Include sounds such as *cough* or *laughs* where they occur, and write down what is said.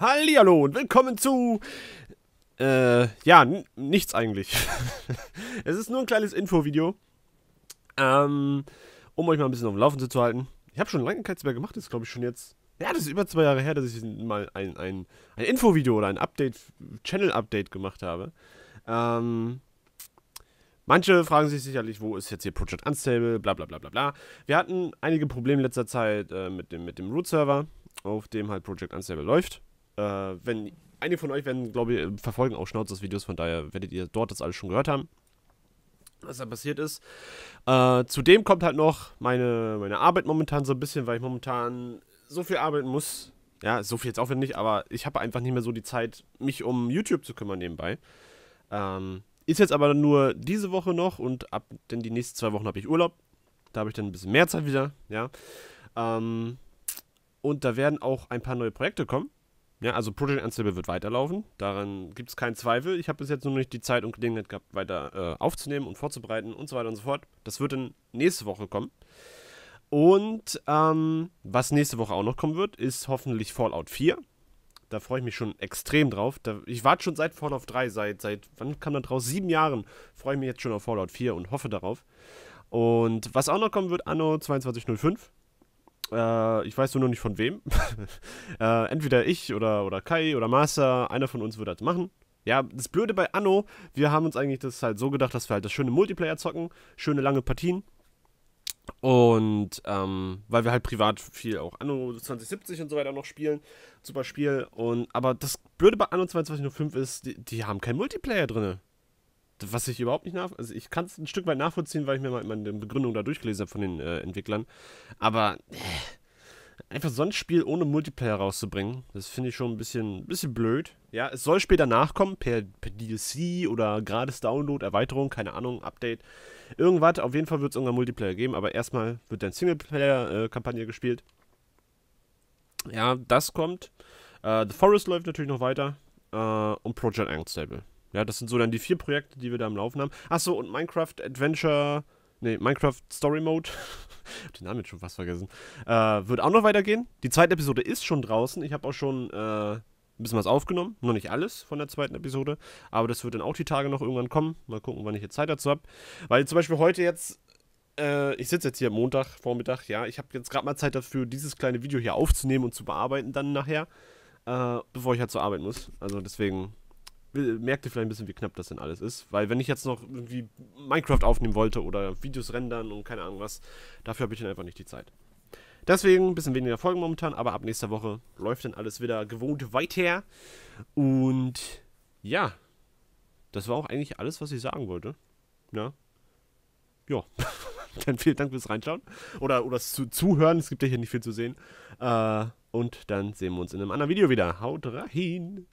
Hallihallo und willkommen zu... Äh, ja, nichts eigentlich. *laughs* es ist nur ein kleines Infovideo. Ähm, um euch mal ein bisschen auf dem Laufenden zu halten. Ich habe schon lange keins mehr gemacht, das ist glaube ich schon jetzt... Ja, das ist über zwei Jahre her, dass ich mal ein, ein, ein Infovideo oder ein Update, Channel-Update gemacht habe. Ähm, Manche fragen sich sicherlich, wo ist jetzt hier Project Unstable, bla bla bla bla bla. Wir hatten einige Probleme in letzter Zeit äh, mit dem, mit dem Root-Server, auf dem halt Project Unstable läuft. Äh, wenn einige von euch werden, glaube ich, verfolgen auch Schnauzers-Videos, von daher werdet ihr dort das alles schon gehört haben, was da passiert ist. Äh, zudem kommt halt noch meine, meine Arbeit momentan so ein bisschen, weil ich momentan so viel arbeiten muss. Ja, so viel jetzt auch nicht, aber ich habe einfach nicht mehr so die Zeit, mich um YouTube zu kümmern nebenbei. Ähm, ist jetzt aber nur diese Woche noch und ab denn die nächsten zwei Wochen habe ich Urlaub. Da habe ich dann ein bisschen mehr Zeit wieder, ja. Ähm, und da werden auch ein paar neue Projekte kommen. Ja, also Project Unstable wird weiterlaufen, daran gibt es keinen Zweifel. Ich habe bis jetzt nur nicht die Zeit und Gelegenheit gehabt, weiter äh, aufzunehmen und vorzubereiten und so weiter und so fort. Das wird dann nächste Woche kommen. Und ähm, was nächste Woche auch noch kommen wird, ist hoffentlich Fallout 4. Da freue ich mich schon extrem drauf. Da, ich warte schon seit Fallout 3, seit, seit wann kam da draus? Sieben Jahren freue ich mich jetzt schon auf Fallout 4 und hoffe darauf. Und was auch noch kommen wird, Anno 2205, äh, ich weiß nur noch nicht von wem. *laughs* äh, entweder ich oder, oder Kai oder Master, einer von uns würde das machen. Ja, das Blöde bei Anno, wir haben uns eigentlich das halt so gedacht, dass wir halt das schöne Multiplayer zocken, schöne lange Partien. Und ähm, weil wir halt privat viel auch Anno 2070 und so weiter noch spielen. Super Spiel. Und, aber das Blöde bei Anno 2205 ist, die, die haben kein Multiplayer drin was ich überhaupt nicht nach, also ich kann es ein Stück weit nachvollziehen, weil ich mir mal meine Begründung da durchgelesen habe von den äh, Entwicklern. Aber äh, einfach so ein Spiel ohne Multiplayer rauszubringen, das finde ich schon ein bisschen, bisschen blöd. Ja, es soll später nachkommen per, per DLC oder gratis Download, Erweiterung, keine Ahnung, Update, irgendwas. Auf jeden Fall wird es irgendwann Multiplayer geben, aber erstmal wird dann Singleplayer-Kampagne äh, gespielt. Ja, das kommt. Äh, The Forest läuft natürlich noch weiter äh, und Project Unstable. Ja, das sind so dann die vier Projekte, die wir da am Laufen haben. Achso, und Minecraft Adventure, nee, Minecraft Story Mode, *laughs* hab den Namen jetzt schon fast vergessen, äh, wird auch noch weitergehen. Die zweite Episode ist schon draußen. Ich habe auch schon äh, ein bisschen was aufgenommen. Noch nicht alles von der zweiten Episode, aber das wird dann auch die Tage noch irgendwann kommen. Mal gucken, wann ich jetzt Zeit dazu habe. Weil zum Beispiel heute jetzt äh, ich sitze jetzt hier Montag Vormittag, ja, ich habe jetzt gerade mal Zeit dafür, dieses kleine Video hier aufzunehmen und zu bearbeiten dann nachher, äh, bevor ich halt zur Arbeit muss. Also deswegen merkt ihr vielleicht ein bisschen, wie knapp das denn alles ist. Weil wenn ich jetzt noch irgendwie Minecraft aufnehmen wollte oder Videos rendern und keine Ahnung was, dafür habe ich dann einfach nicht die Zeit. Deswegen ein bisschen weniger Folgen momentan, aber ab nächster Woche läuft dann alles wieder gewohnt weiter. Und ja, das war auch eigentlich alles, was ich sagen wollte. Ja. Ja. *laughs* dann vielen Dank fürs Reinschauen oder, oder zu, Zuhören. Es gibt ja hier nicht viel zu sehen. Äh, und dann sehen wir uns in einem anderen Video wieder. Haut rein!